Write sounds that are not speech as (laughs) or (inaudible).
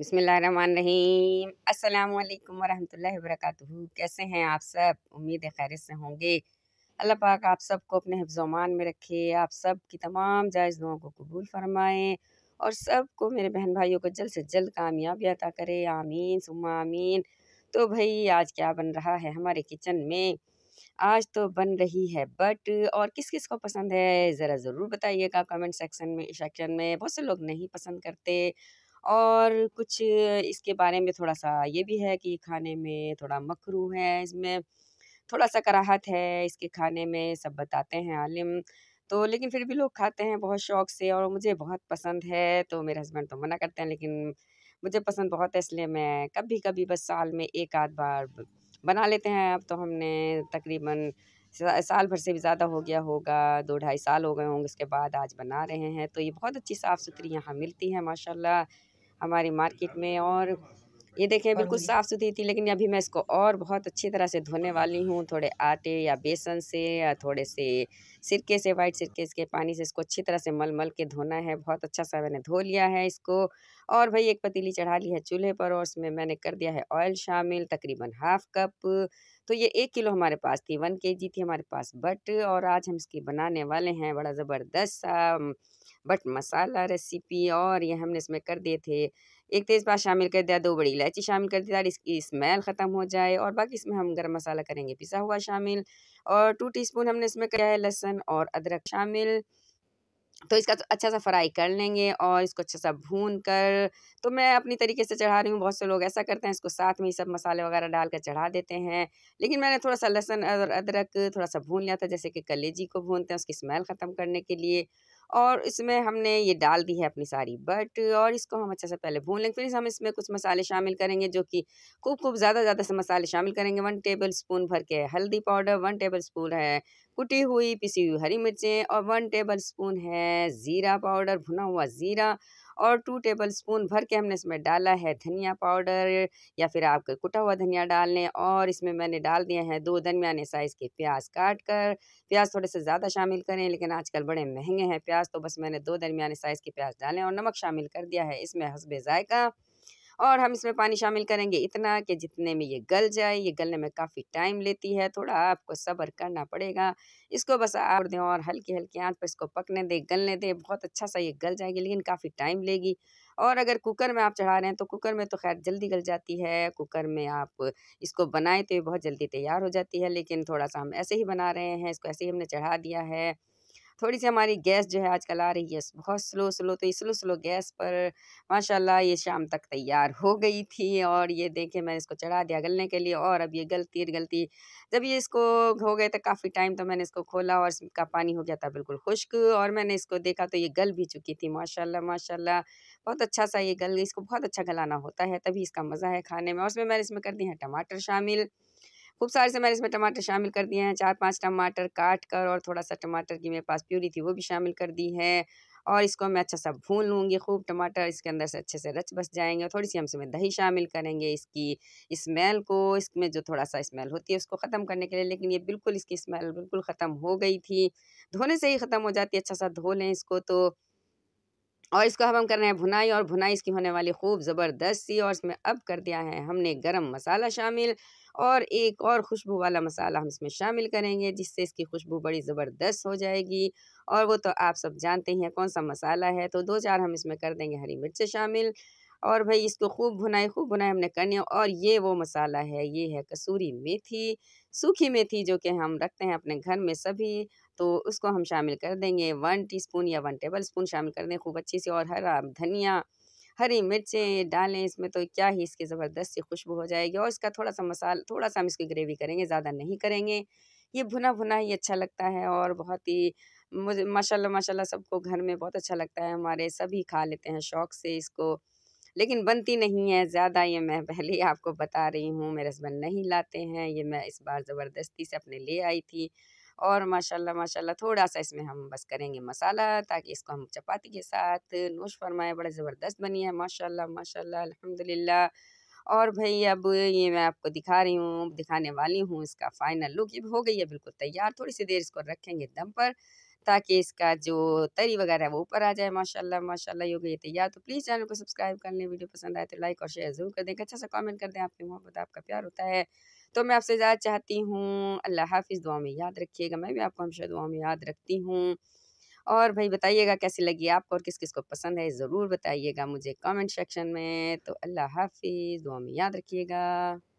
बसमीम अल्लाम वरहमल वर्क कैसे हैं आप सब उम्मीद है खैर से होंगे अल्लाह पाक आप सबको अपने हफ्जोमान में रखे आप सब की तमाम जायज़ दुआओं को कबूल फरमाएँ और सबको मेरे बहन भाइयों को जल्द से जल्द कामयाबी अता करे आमीन सुमा आमीन तो भाई आज क्या बन रहा है हमारे किचन में आज तो बन रही है बट और किस किस को पसंद है ज़रा ज़रूर बताइएगा कमेंट सेक्शन में सेक्शन में बहुत से लोग नहीं पसंद करते और कुछ इसके बारे में थोड़ा सा ये भी है कि खाने में थोड़ा मकरू है इसमें थोड़ा सा कराहत है इसके खाने में सब बताते हैं आलिम तो लेकिन फिर भी लोग खाते हैं बहुत शौक से और मुझे बहुत पसंद है तो मेरे हस्बैंड तो मना करते हैं लेकिन मुझे पसंद बहुत है इसलिए मैं कभी कभी बस साल में एक आध बार बना लेते हैं अब तो हमने तकरीबन साल भर से भी ज़्यादा हो गया होगा दो ढाई साल हो गए होंगे उसके बाद आज बना रहे हैं तो ये बहुत अच्छी साफ़ सुथरी यहाँ मिलती है माशाल्लाह हमारी मार्केट में और ये देखें बिल्कुल साफ़ सुथरी थी लेकिन अभी मैं इसको और बहुत अच्छी तरह से धोने वाली हूँ थोड़े आटे या बेसन से या थोड़े से सिरके से वाइट सिरके के पानी से इसको अच्छी तरह से मल मल के धोना है बहुत अच्छा सा मैंने धो लिया है इसको और भाई एक पतीली चढ़ा ली है चूल्हे पर और उसमें मैंने कर दिया है ऑयल शामिल तकरीबन हाफ कप तो ये एक किलो हमारे पास थी वन के जी थी हमारे पास बट और आज हम इसकी बनाने वाले हैं बड़ा ज़बरदस्त सा बट मसाला रेसिपी और ये हमने इसमें कर दिए थे एक तेज़पात तो शामिल कर दिया दो बड़ी इलायची शामिल कर दिया इसकी स्मेल ख़त्म हो जाए और बाकी इसमें हम गर्म मसाला करेंगे पिसा हुआ शामिल और टू स्पून हमने इसमें किया है लहसुन और अदरक शामिल तो इसका तो अच्छा सा फ्राई कर लेंगे और इसको अच्छा सा भून कर तो मैं अपनी तरीके से चढ़ा रही हूँ बहुत से लोग ऐसा करते हैं इसको साथ में ही सब मसाले वगैरह डाल कर चढ़ा देते हैं लेकिन मैंने थोड़ा सा लहसुन और अदरक थोड़ा सा भून लिया था जैसे कि कलेजी को भूनते हैं उसकी स्मेल ख़त्म करने के लिए और इसमें हमने ये डाल दी है अपनी सारी बट और इसको हम अच्छा से पहले भून लेंगे फिर हम इसमें कुछ मसाले शामिल करेंगे जो कि खूब खूब ज़्यादा ज़्यादा से मसाले शामिल करेंगे वन टेबल स्पून भर के हल्दी पाउडर वन टेबल स्पून है कुटी हुई पिसी हुई हरी मिर्चें और वन टेबल स्पून है ज़ीरा पाउडर भुना हुआ ज़ीरा और टू टेबल स्पून भर के हमने इसमें डाला है धनिया पाउडर या फिर आप कुटा हुआ धनिया डाल लें और इसमें मैंने डाल दिए हैं दो दरमियाने साइज़ के प्याज काट कर प्याज थोड़े से ज़्यादा शामिल करें लेकिन आजकल बड़े महंगे हैं प्याज तो बस मैंने दो दरमिया साइज़ के प्याज डालें और नमक शामिल कर दिया है इसमें हंसबे ज़ायका और हम इसमें पानी शामिल करेंगे इतना कि जितने में ये गल जाए ये गलने में काफ़ी टाइम लेती है थोड़ा आपको सब्र करना पड़ेगा इसको बस आर दें और हल्की हल्की आँच पर इसको पकने दें गलने दें बहुत अच्छा सा ये गल जाएगी लेकिन काफ़ी टाइम लेगी और अगर कुकर में आप चढ़ा रहे हैं तो कुकर में तो खैर जल्दी गल जाती है कुकर में आप इसको बनाए तो ये बहुत जल्दी तैयार हो जाती है लेकिन थोड़ा सा हम ऐसे ही बना रहे हैं इसको ऐसे ही हमने चढ़ा दिया है थोड़ी सी हमारी गैस जो है आजकल आ रही है बहुत स्लो स्लो तो स्लो स्लो गैस पर माशाल्लाह ये शाम तक तैयार हो गई थी और ये देखे मैंने इसको चढ़ा दिया गलने के लिए और अब ये गलती गलती जब ये इसको हो गए तो काफ़ी टाइम तो मैंने इसको खोला और इसका पानी हो गया था बिल्कुल खुश्क और मैंने इसको देखा तो ये गल भी चुकी थी माशा माशा बहुत अच्छा सा ये गल इसको बहुत अच्छा गलाना होता है तभी इसका मज़ा है खाने में और उसमें मैंने इसमें कर दी है टमाटर शामिल खूब सारे से मैंने इसमें टमाटर शामिल कर दिए हैं चार पाँच टमाटर काट कर और थोड़ा सा टमाटर की मेरे पास प्यूरी थी वो भी शामिल कर दी है और इसको मैं अच्छा सा भून लूँगी खूब टमाटर इसके अंदर से अच्छे से रच बस जाएंगे और थोड़ी सी हम इसमें दही शामिल करेंगे इसकी स्मेल को इसमें जो थोड़ा सा स्मेल होती है उसको ख़त्म करने के लिए लेकिन ये बिल्कुल इसकी स्मेल बिल्कुल ख़त्म हो गई थी धोने से ही ख़त्म हो जाती है अच्छा सा धो लें इसको तो और इसको अब हम कर रहे हैं भुनाई और भुनाई इसकी होने वाली खूब ज़बरदस्त सी और इसमें अब कर दिया है हमने गरम मसाला शामिल और एक और खुशबू वाला मसाला हम इसमें शामिल करेंगे जिससे इसकी खुशबू बड़ी ज़बरदस्त हो जाएगी और वो तो आप सब जानते ही हैं कौन सा मसाला है तो दो चार हम इसमें कर देंगे हरी मिर्च शामिल और भाई इसको खूब भुनाई खूब भुनाई हमने करनी है और ये वो मसाला है ये है कसूरी मेथी सूखी मेथी जो कि हम रखते हैं अपने घर में सभी तो उसको हम शामिल कर देंगे वन टीस्पून या वन टेबल स्पून शामिल कर दें खूब अच्छी सी और हरा धनिया हरी मिर्चें डालें इसमें तो क्या ही इसकी ज़बरदस्त सी खुशबू हो जाएगी और इसका थोड़ा सा मसाला थोड़ा सा हम इसकी ग्रेवी करेंगे ज़्यादा नहीं करेंगे ये भुना भुना ही अच्छा लगता है और बहुत ही मुझे माशाल्लाह माशाल्लाह सबको घर में बहुत अच्छा लगता है हमारे सभी खा लेते हैं शौक़ से इसको लेकिन बनती नहीं है ज़्यादा ये मैं (laughs) पहले आपको बता रही हूँ मेरे हस्बैंड नहीं लाते हैं ये मैं इस बार ज़बरदस्ती से अपने ले आई थी और माशाल्लाह माशाल्लाह थोड़ा सा इसमें हम बस करेंगे मसाला ताकि इसको हम चपाती के साथ नोश फरमाए बड़ा ज़बरदस्त बनी है माशाल्लाह माशाल्लाह अल्हम्दुलिल्लाह और भाई अब ये मैं आपको दिखा रही हूँ दिखाने वाली हूँ इसका फाइनल लुक ये हो गई है बिल्कुल तैयार थोड़ी सी देर इसको रखेंगे दम पर ताकि इसका जो तरी वगैरह है वो ऊपर आ जाए माशाल्लाह माशाल्लाह योग ये तैयार तो प्लीज़ चैनल को सब्सक्राइब कर लें वीडियो पसंद आए तो लाइक और शेयर ज़रूर कर दें अच्छा सा कमेंट कर दें आपकी मोहब्बत आपका प्यार होता है तो मैं आपसे ज़्यादा चाहती हूँ अल्लाह हाफिज़ दुआ में याद रखिएगा मैं भी आपको हमेशा दुआ में याद रखती हूँ और भाई बताइएगा कैसी लगी आपको और किस किस को पसंद है ज़रूर बताइएगा मुझे कमेंट सेक्शन में तो अल्लाह हाफिज़ दुआ में याद रखिएगा